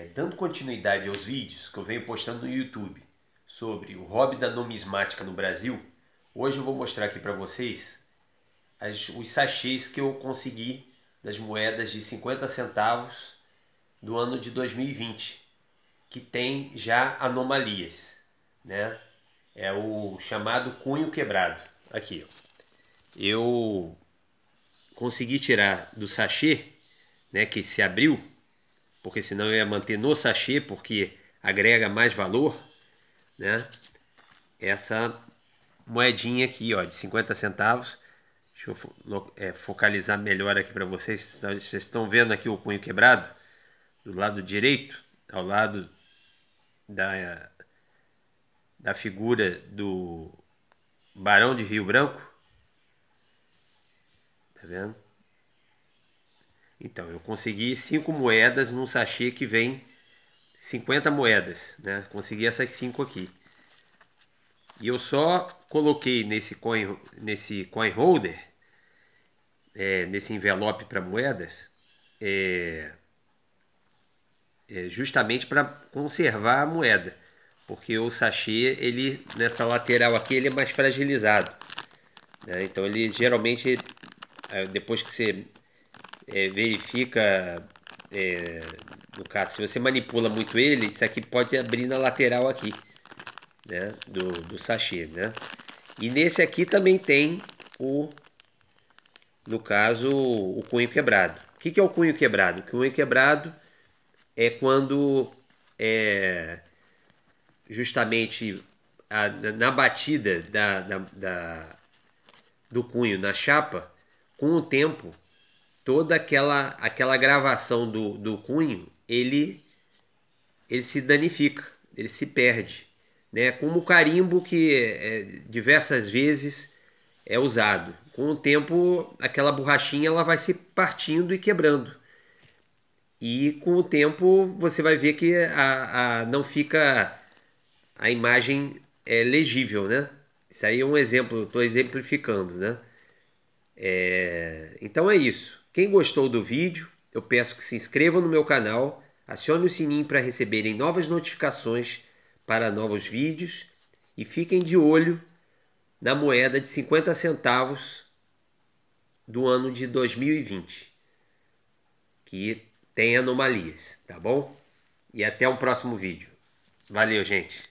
É, dando continuidade aos vídeos que eu venho postando no YouTube sobre o hobby da numismática no Brasil, hoje eu vou mostrar aqui para vocês as, os sachês que eu consegui das moedas de 50 centavos do ano de 2020, que tem já anomalias, né? É o chamado cunho quebrado. Aqui, ó. eu consegui tirar do sachê, né, que se abriu, porque senão eu ia manter no sachê, porque agrega mais valor, né? Essa moedinha aqui, ó, de 50 centavos. Deixa eu é, focalizar melhor aqui para vocês. Vocês estão vendo aqui o punho quebrado? Do lado direito, ao lado da, da figura do Barão de Rio Branco. Tá vendo? Então, eu consegui cinco moedas num sachê que vem 50 moedas, né? Consegui essas cinco aqui. E eu só coloquei nesse coin, nesse coin holder, é, nesse envelope para moedas, é, é justamente para conservar a moeda. Porque o sachê, ele, nessa lateral aqui, ele é mais fragilizado. Né? Então, ele geralmente, é, depois que você é, verifica, é, no caso, se você manipula muito ele, isso aqui pode abrir na lateral aqui, né, do, do sachê, né. E nesse aqui também tem o, no caso, o cunho quebrado. O que, que é o cunho quebrado? O cunho quebrado é quando é, justamente a, na batida da, da, da, do cunho na chapa, com o tempo toda aquela aquela gravação do, do cunho, ele ele se danifica, ele se perde, né? Como o carimbo que é, diversas vezes é usado. Com o tempo, aquela borrachinha ela vai se partindo e quebrando. E com o tempo você vai ver que a, a não fica a imagem é legível, né? Isso aí é um exemplo, estou exemplificando, né? É, então é isso. Quem gostou do vídeo, eu peço que se inscrevam no meu canal, acione o sininho para receberem novas notificações para novos vídeos e fiquem de olho na moeda de 50 centavos do ano de 2020, que tem anomalias, tá bom? E até o um próximo vídeo. Valeu, gente!